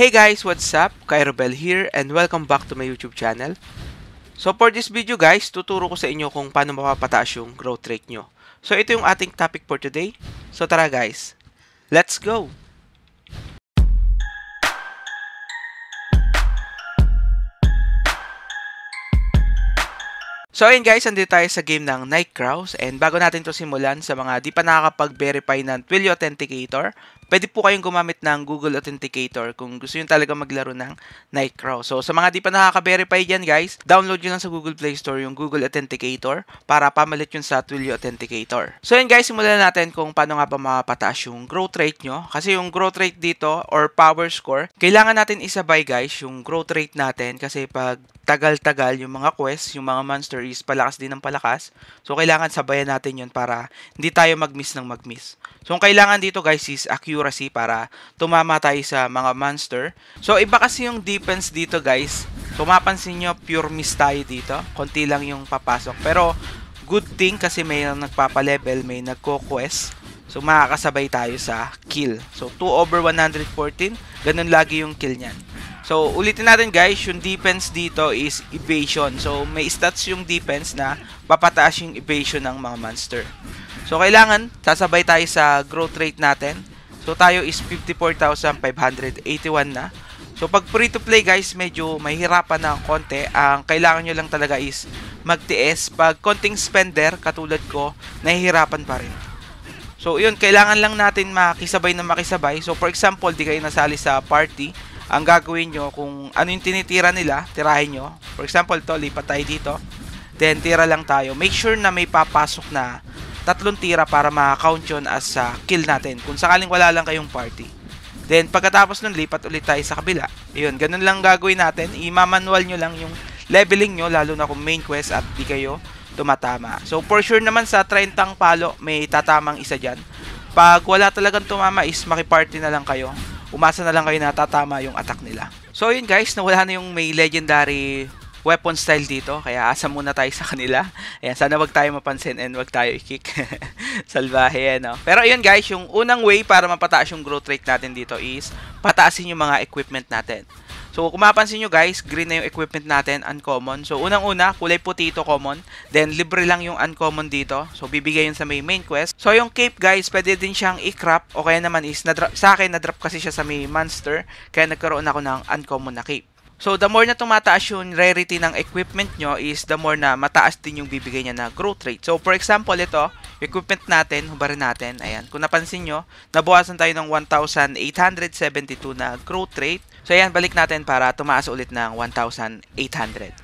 Hey guys, what's up? Kairobel here and welcome back to my YouTube channel. So for this video guys, tuturo ko sa inyo kung paano mapapataas yung growth rate nyo. So ito yung ating topic for today. So tara guys, let's go! So ayun guys, andito tayo sa game ng Night Crows and bago natin to simulan sa mga di pa nakakapag-verify ng Twilio Authenticator, Pwede po kayong gumamit ng Google Authenticator kung gusto niyo talaga maglaro ng Nightcrow. So sa mga di pa nakaka-verify diyan guys, download niyo lang sa Google Play Store yung Google Authenticator para pamalit yun sa Twilio Authenticator. So yan guys, simulan natin kung paano nga ba mapataas yung growth rate nyo. Kasi yung growth rate dito or power score, kailangan natin isabay guys yung growth rate natin kasi pag tagal-tagal yung mga quest, yung mga monster is palakas din ng palakas. So kailangan sabayan natin yun para hindi tayo mag-miss ng mag-miss. So ang kailangan dito guys is accurate accuracy para tumama tayo sa mga monster. So, iba kasi yung defense dito guys. Kung mapansin nyo, pure miss tayo dito. Konti lang yung papasok. Pero, good thing kasi may nagpapa-level, may nagko-quest. So, makakasabay tayo sa kill. So, 2 over 114. Ganun lagi yung kill niyan. So, ulitin natin guys, yung defense dito is evasion. So, may stats yung defense na papataas yung evasion ng mga monster. So, kailangan, sasabay tayo sa growth rate natin. So tayo is 54,581 na. So pag free to play guys, medyo mahirapan na ang konti. Ang kailangan nyo lang talaga is mag magtiis. Pag konting spender, katulad ko, nahihirapan pa rin. So yun, kailangan lang natin makisabay na makisabay. So for example, di kayo nasali sa party. Ang gagawin nyo kung ano yung tinitira nila, tirahin nyo. For example, to, lipat tayo dito. Then tira lang tayo. Make sure na may papasok na tatlong tira para ma-count yun as uh, kill natin kung sakaling wala lang kayong party. Then pagkatapos nun lipat ulit tayo sa kabila. Ayun, ganun lang gagawin natin. I-manual nyo lang yung leveling nyo lalo na kung main quest at di kayo tumatama. So for sure naman sa 30 palo may tatamang isa dyan. Pag wala talagang tumama is makiparty na lang kayo. Umasa na lang kayo na tatama yung attack nila. So yun guys, nawala na yung may legendary weapon style dito. Kaya asa muna tayo sa kanila. Ayan, sana wag tayo mapansin and wag tayo i-kick. Salbahe, no? Pero ayun guys, yung unang way para mapataas yung growth rate natin dito is pataasin yung mga equipment natin. So, kung mapansin nyo guys, green na yung equipment natin, uncommon. So, unang-una, kulay puti ito common. Then, libre lang yung uncommon dito. So, bibigay yun sa may main quest. So, yung cape guys, pwede din siyang i-crop. O kaya naman is, na sa akin, na-drop kasi siya sa may monster. Kaya nagkaroon ako ng uncommon na cape. So, the more na tumataas yung rarity ng equipment nyo is the more na mataas din yung bibigay niya na growth rate. So, for example, ito, equipment natin, hubarin natin. Ayan, kung napansin nyo, nabuhasan tayo ng 1,872 na growth rate. So, ayan, balik natin para tumaas ulit ng 1,800.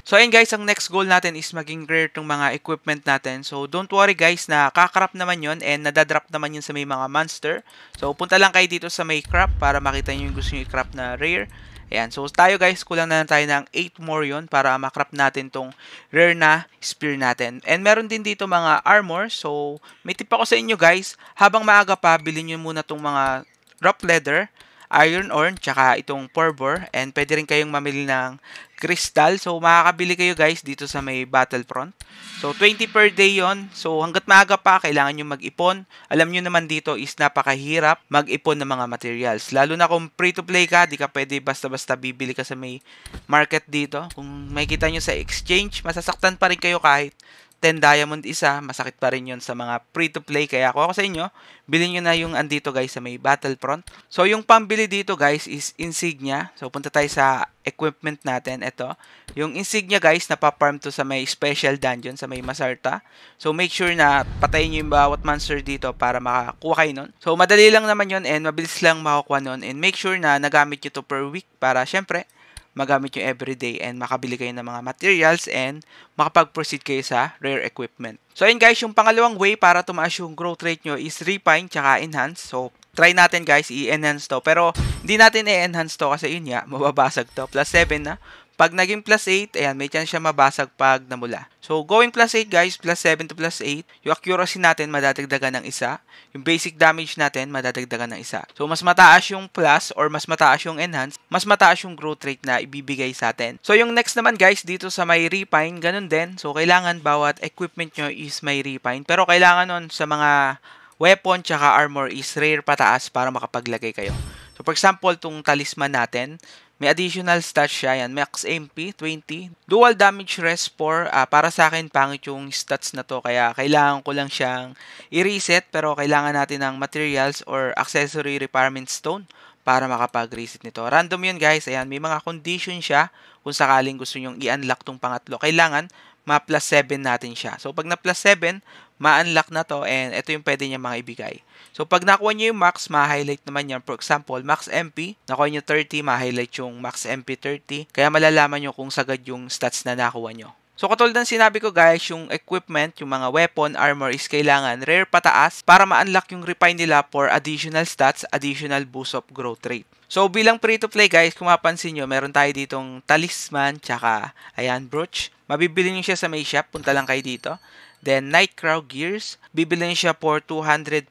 So, ayan guys, ang next goal natin is maging rare tong mga equipment natin. So, don't worry guys na kakarap naman yon and nadadrop naman yun sa may mga monster. So, punta lang kayo dito sa may crop para makita nyo yung gusto nyo i-crop na rare. Ayan, so tayo guys, kulang na lang tayo ng 8 more yon para makrap natin tong rare na spear natin. And meron din dito mga armor, so may tip ako sa inyo guys, habang maaga pa, bilhin nyo muna tong mga rough leather iron ore, tsaka itong porbor. And pwede rin kayong mamili ng crystal. So, makakabili kayo guys dito sa may Battlefront. So, 20 per day yon So, hanggat maaga pa, kailangan nyo mag-ipon. Alam nyo naman dito is napakahirap mag-ipon ng mga materials. Lalo na kung free-to-play ka, di ka pwede basta-basta bibili ka sa may market dito. Kung makikita nyo sa exchange, masasaktan pa rin kayo kahit 10 diamond isa, masakit pa rin yun sa mga free-to-play. Kaya ako ako sa inyo, bilhin nyo na yung andito guys sa may Battlefront. So yung pambili dito guys is insignia. So punta tayo sa equipment natin. Ito, yung insignia guys, napaparm to sa may special dungeon, sa may Masarta. So make sure na patayin nyo yung bawat monster dito para makakuha kayo nun. So madali lang naman yon and mabilis lang makukuha nun. And make sure na nagamit nyo to per week para syempre magamit nyo everyday and makabili kayo ng mga materials and makapag-proceed kayo sa rare equipment. So ayun guys, yung pangalawang way para tumaas yung growth rate nyo is refine tsaka enhance. So try natin guys, i-enhance to. Pero hindi natin i-enhance to kasi yun nga, mababasag to. Plus 7 na. Pag naging plus 8, ayan, may chance siya mabasag pag namula. So, going plus 8 guys, plus 7 to plus 8, yung accuracy natin madadagdagan ng isa. Yung basic damage natin madadagdagan ng isa. So, mas mataas yung plus or mas mataas yung enhance, mas mataas yung growth rate na ibibigay sa atin. So, yung next naman guys, dito sa may refine, ganun din. So, kailangan bawat equipment nyo is may refine. Pero kailangan nun sa mga weapon tsaka armor is rare pataas para makapaglagay kayo. So, for example, tong talisman natin, may additional stats siya yan. Max MP, 20. Dual damage rest 4. Uh, ah, para sa akin, pangit yung stats na to. Kaya kailangan ko lang siyang i-reset. Pero kailangan natin ng materials or accessory repairment stone para makapag-reset nito. Random yun guys. Ayan, may mga condition siya. Kung sakaling gusto nyong i-unlock tong pangatlo. Kailangan ma-plus 7 natin siya. So, pag na-plus 7, ma-unlock na to and ito yung pwede niya mga ibigay. So, pag nakuha niyo yung max, ma-highlight naman yan. For example, max MP, nakuha niyo 30, ma-highlight yung max MP 30. Kaya malalaman niyo kung sagad yung stats na nakuha niyo. So katulad ng sinabi ko guys, yung equipment, yung mga weapon, armor is kailangan rare pataas para ma-unlock yung refine nila for additional stats, additional boost of growth rate. So bilang free-to-play guys, kung mapansin nyo, meron tayo ditong talisman, tsaka ayan, brooch. Mabibili nyo siya sa may shop, punta lang kayo dito. Then, Nightcrow Gears, bibilin siya for 240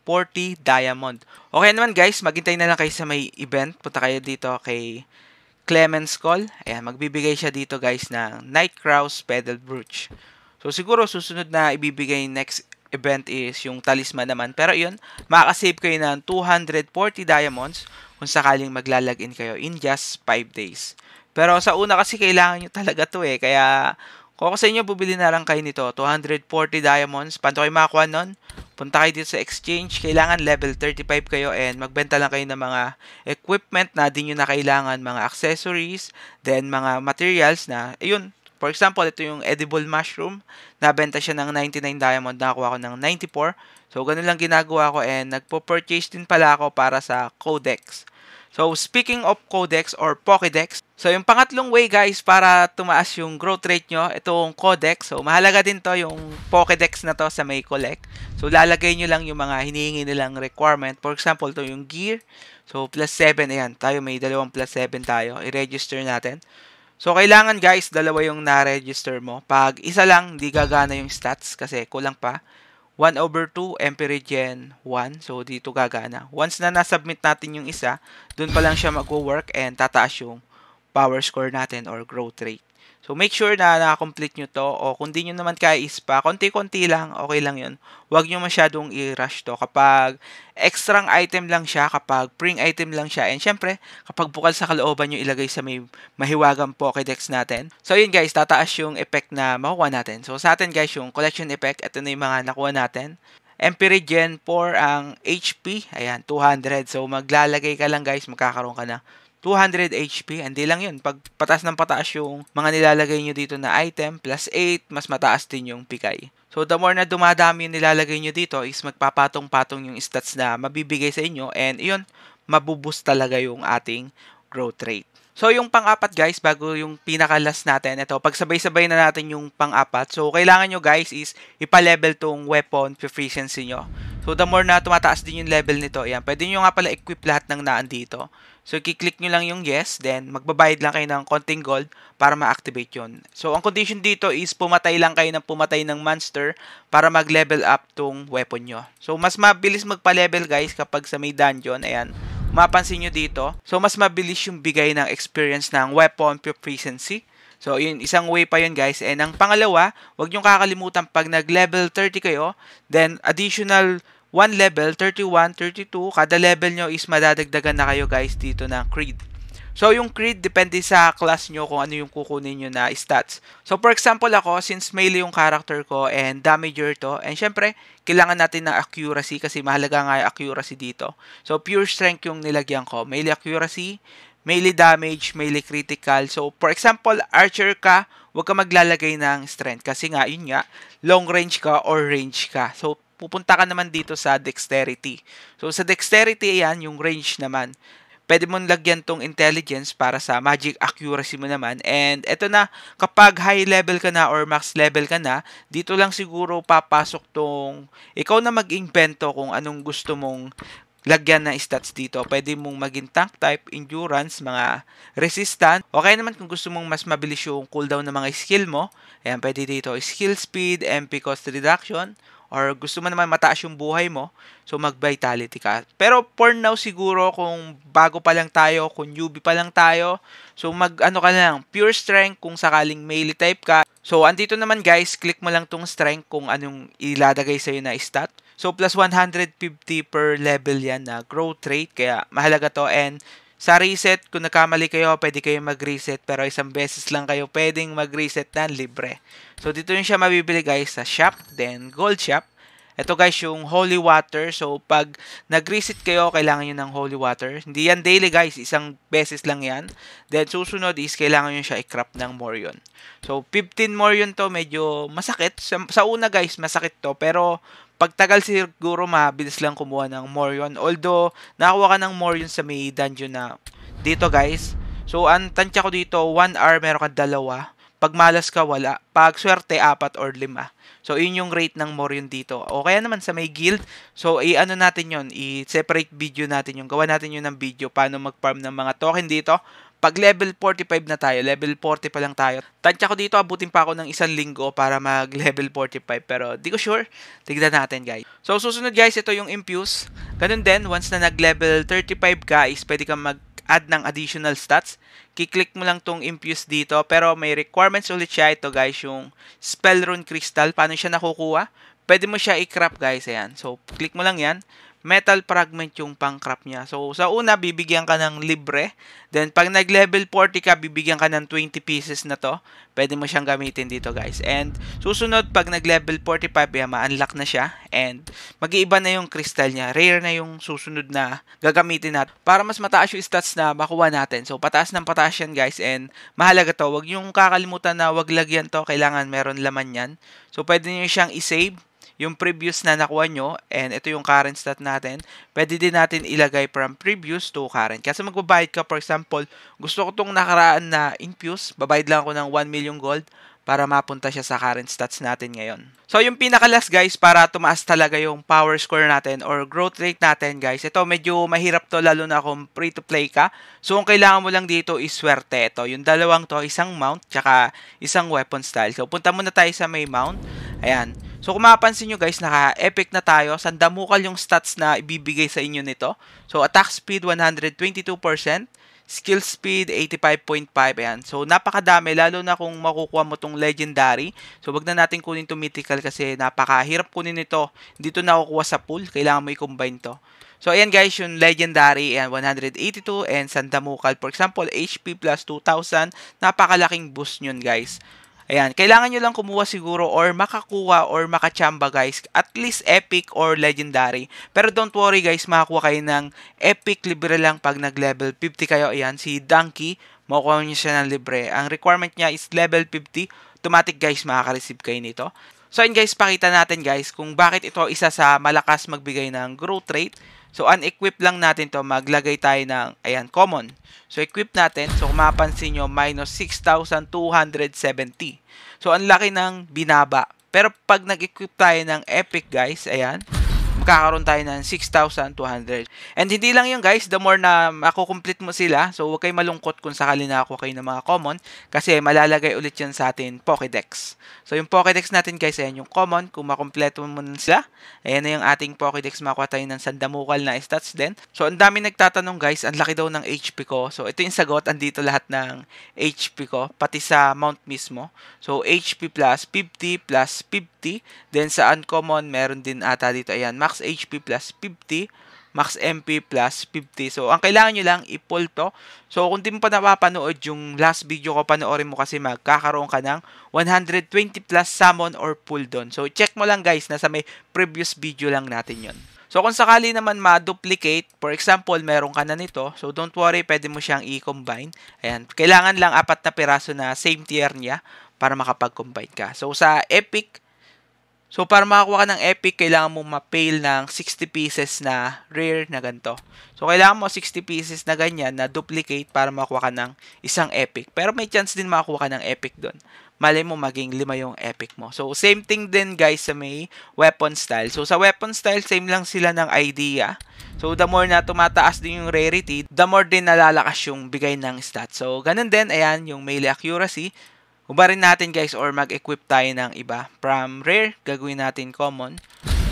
Diamond. Okay naman guys, maghintay na lang kayo sa may event. Punta kayo dito kay Clemens Call. Ayan, magbibigay siya dito guys ng Nightcrow's Crow's Pedal Brooch. So, siguro susunod na ibibigay next event is yung talisman naman. Pero yun, makakasave kayo ng 240 diamonds kung sakaling maglalagin kayo in just 5 days. Pero sa una kasi kailangan nyo talaga to eh. Kaya kung ako sa inyo, bubili na lang kayo nito. 240 diamonds. Paano kayo makakuha nun? Punta kayo dito sa exchange. Kailangan level 35 kayo and magbenta lang kayo ng mga equipment na din nyo na kailangan. Mga accessories, then mga materials na, ayun, For example, ito yung edible mushroom. Nabenta siya ng 99 diamond. Nakakuha ko ng 94. So, ganun lang ginagawa ko and nagpo-purchase din pala ako para sa codex. So, speaking of codex or Pokédex, so yung pangatlong way guys para tumaas yung growth rate nyo, itong codex. So, mahalaga din to yung Pokédex na to sa may collect. So, lalagay nyo lang yung mga hinihingi nilang requirement. For example, to yung gear. So, plus 7, ayan, tayo may dalawang plus 7 tayo. I-register natin. So, kailangan guys, dalawa yung na-register mo. Pag isa lang, hindi gagana yung stats kasi kulang pa. 1 over 2, MP regen 1. So, dito gagana. Once na nasubmit natin yung isa, dun pa lang siya magwo-work and tataas yung power score natin or growth rate. So, make sure na na-complete nyo to o kung di nyo naman kaya ispa, konti-konti lang, okay lang yun. Huwag nyo masyadong i-rush to kapag extrang item lang siya, kapag pring item lang siya, and syempre, kapag bukal sa kalooban nyo ilagay sa may mahiwagang Pokedex natin. So, yun guys, tataas yung effect na makukuha natin. So, sa atin guys, yung collection effect, ito na yung mga nakuha natin. Empire Gen 4 ang HP, ayan, 200. So, maglalagay ka lang guys, magkakaroon ka na 200 HP. And di lang yun, pag pataas ng pataas yung mga nilalagay nyo dito na item, plus 8, mas mataas din yung pikay. So, the more na dumadami yung nilalagay nyo dito is magpapatong-patong yung stats na mabibigay sa inyo and yun, mabubus talaga yung ating growth rate. So, yung pang-apat guys, bago yung pinakalas natin, ito, pagsabay-sabay na natin yung pang-apat. So, kailangan nyo guys is ipa-level tong weapon proficiency nyo. So, the more na tumataas din yung level nito, ayan, pwede nyo nga pala equip lahat ng naandito. dito. So, kiklik nyo lang yung yes, then magbabayad lang kayo ng konting gold para ma-activate yon. So, ang condition dito is pumatay lang kayo ng pumatay ng monster para mag-level up tong weapon nyo. So, mas mabilis magpa-level guys kapag sa may dungeon, ayan mapansin nyo dito, so mas mabilis yung bigay ng experience ng weapon proficiency. So, yun, isang way pa yun guys. And ang pangalawa, huwag nyong kakalimutan pag nag-level 30 kayo, then additional 1 level, 31, 32, kada level nyo is madadagdagan na kayo guys dito ng creed. So, yung creed, depende sa class nyo kung ano yung kukunin nyo na stats. So, for example ako, since melee yung character ko and damager to, and syempre, kailangan natin ng accuracy kasi mahalaga nga yung accuracy dito. So, pure strength yung nilagyan ko. Melee accuracy, melee damage, melee critical. So, for example, archer ka, huwag ka maglalagay ng strength kasi nga, yun nga, long range ka or range ka. So, pupunta ka naman dito sa dexterity. So, sa dexterity, ayan, yung range naman pwede mong lagyan tong intelligence para sa magic accuracy mo naman. And eto na, kapag high level ka na or max level ka na, dito lang siguro papasok tong ikaw na mag-invento kung anong gusto mong lagyan ng stats dito. Pwede mong maging tank type, endurance, mga resistant. O kaya naman kung gusto mong mas mabilis yung cooldown ng mga skill mo, ayan, pwede dito skill speed, MP cost reduction, or gusto mo naman mataas yung buhay mo, so mag-vitality ka. Pero for now siguro, kung bago pa lang tayo, kung newbie pa lang tayo, so mag ano ka lang, pure strength kung sakaling melee type ka. So andito naman guys, click mo lang tong strength kung anong ilalagay sa'yo na stat. So plus 150 per level yan na growth rate, kaya mahalaga to and sa reset, kung nakamali kayo, pwede kayo mag-reset. Pero isang beses lang kayo pwedeng mag-reset ng libre. So, dito yun siya mabibili guys sa shop, then gold shop. Ito guys, yung holy water. So, pag nag-reset kayo, kailangan nyo ng holy water. Hindi yan daily guys, isang beses lang yan. Then, susunod is kailangan nyo siya i-crop ng Morion. So, 15 Morion to, medyo masakit. Sa, sa una guys, masakit to. Pero, Pagtagal siguro mabilis lang kumuha ng Morion. Although, nakakuha ka ng Morion sa may dungeon na dito guys. So, ang tansya ko dito, 1 hour meron ka dalawa. Pag malas ka, wala. Pag swerte, apat or lima. So, yun yung rate ng Morion dito. O kaya naman sa may guild, so i-ano natin yon i-separate video natin yung gawa natin yun ng video paano mag-farm ng mga token dito pag level 45 na tayo, level 40 pa lang tayo. Tantya ko dito, abutin pa ako ng isang linggo para mag level 45. Pero di ko sure. Tignan natin guys. So susunod guys, ito yung Impuse. Ganun din, once na nag level 35 ka is pwede kang mag add ng additional stats. Kiklik mo lang tong Impuse dito. Pero may requirements ulit siya. Ito guys, yung Spell Rune Crystal. Paano siya nakukuha? Pwede mo siya i-crop guys. Ayan. So click mo lang yan metal fragment yung pangcraft niya. So, sa una, bibigyan ka ng libre. Then, pag nag-level 40 ka, bibigyan ka ng 20 pieces na to. Pwede mo siyang gamitin dito, guys. And, susunod, pag nag-level 45, yan, ma-unlock na siya. And, mag-iiba na yung crystal niya. Rare na yung susunod na gagamitin natin. Para mas mataas yung stats na makuha natin. So, pataas ng pataas yan, guys. And, mahalaga to. Huwag yung kakalimutan na wag lagyan to. Kailangan meron laman yan. So, pwede nyo siyang isave yung previous na nakuha nyo, and ito yung current stat natin, pwede din natin ilagay from previous to current. Kasi magbabayad ka, for example, gusto ko tong nakaraan na infuse, babayad lang ako ng 1 million gold, para mapunta siya sa current stats natin ngayon. So, yung pinakalas guys, para tumaas talaga yung power score natin or growth rate natin guys, ito medyo mahirap to lalo na kung free-to-play ka. So, ang kailangan mo lang dito is swerte ito. Yung dalawang to, isang mount, tsaka isang weapon style. So, punta muna tayo sa may mount. Ayan. So kung mapapansin nyo guys, naka-epic na tayo. Sandamukal yung stats na ibibigay sa inyo nito. So attack speed 122%, skill speed 85.5. Ayan. So napakadami, lalo na kung makukuha mo tong legendary. So wag na natin kunin to mythical kasi napakahirap kunin ito. Dito nakukuha sa pool, kailangan mo i-combine to. So ayan guys, yung legendary and 182 and sandamukal. For example, HP plus 2000, napakalaking boost yun guys. Ayan, kailangan nyo lang kumuha siguro or makakuha or makachamba guys, at least epic or legendary. Pero don't worry guys, makakuha kayo ng epic libre lang pag nag-level 50 kayo. Ayan, si Donkey, makukuha nyo siya ng libre. Ang requirement niya is level 50. Automatic guys, makaka-receive kayo nito. So, ayun guys, pakita natin guys kung bakit ito isa sa malakas magbigay ng growth rate So, unequip lang natin to Maglagay tayo ng, ayan, common. So, equip natin. So, kung mapansin nyo, minus 6,270. So, ang laki ng binaba. Pero, pag nag-equip tayo ng epic, guys, ayan, magkakaroon tayo ng 6,200. And hindi lang yun guys, the more na makukomplete mo sila, so huwag kayo malungkot kung sakali na ako kayo ng mga common kasi malalagay ulit yan sa atin Pokédex. So yung Pokédex natin guys, ayan yung common, kung makompleto mo na sila, ayan na yung ating Pokédex, makuha tayo ng sandamukal na stats din. So ang dami nagtatanong guys, ang laki daw ng HP ko. So ito yung sagot, andito lahat ng HP ko, pati sa mount mismo. So HP plus 50 plus 50, then sa uncommon, meron din ata dito, ayan, max max HP plus 50, max MP plus 50. So, ang kailangan nyo lang, i-pull to. So, kung di mo pa napapanood yung last video ko, panoorin mo kasi magkakaroon ka ng 120 plus summon or pull doon. So, check mo lang guys, nasa may previous video lang natin yon. So, kung sakali naman ma-duplicate, for example, meron ka na nito. So, don't worry, pwede mo siyang i-combine. Ayan, kailangan lang apat na piraso na same tier niya para makapag-combine ka. So, sa Epic, So, para makakuha ka ng epic, kailangan mo ma-fail ng 60 pieces na rare na ganito. So, kailangan mo 60 pieces na ganyan na duplicate para makakuha ka ng isang epic. Pero may chance din makakuha ka ng epic doon. Malay mo maging lima yung epic mo. So, same thing din guys sa may weapon style. So, sa weapon style, same lang sila ng idea. So, the more na tumataas din yung rarity, the more din nalalakas yung bigay ng stats. So, ganun din, ayan, yung melee accuracy. Ubarin natin guys or mag-equip tayo ng iba. From rare, gagawin natin common.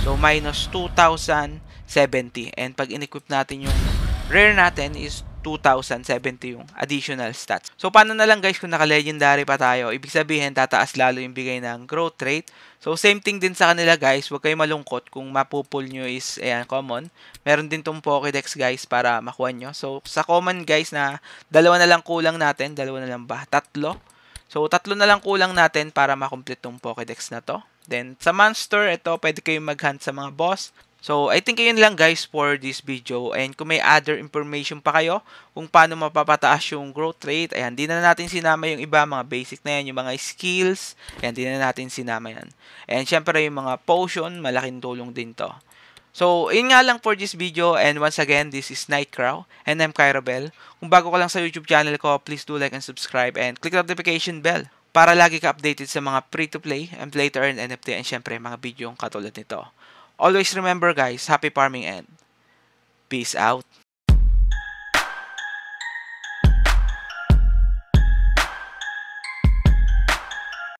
So, minus 2,070. And pag in-equip natin yung rare natin is 2,070 yung additional stats. So, paano na lang guys kung naka-legendary pa tayo? Ibig sabihin, tataas lalo yung bigay ng growth rate. So, same thing din sa kanila guys. Huwag kayo malungkot kung mapupul nyo is ayan, common. Meron din tong Pokedex guys para makuha nyo. So, sa common guys na dalawa na lang kulang natin. Dalawa na lang ba? Tatlo. So, tatlo na lang kulang natin para makomplete tong Pokedex na to. Then, sa monster, ito, pwede kayong mag-hunt sa mga boss. So, I think yun lang guys for this video. And kung may other information pa kayo, kung paano mapapataas yung growth rate, ayan, di na natin sinama yung iba, mga basic na yan, yung mga skills, ayan, di na natin sinama yan. And syempre yung mga potion, malaking tulong din to. So, yun nga lang for this video and once again, this is Nightcrow. and I'm Kyra Bell. Kung bago ka lang sa YouTube channel ko, please do like and subscribe and click the notification bell para lagi ka updated sa mga free-to-play and play-to-earn NFT and syempre mga video katulad nito. Always remember guys, happy farming and peace out!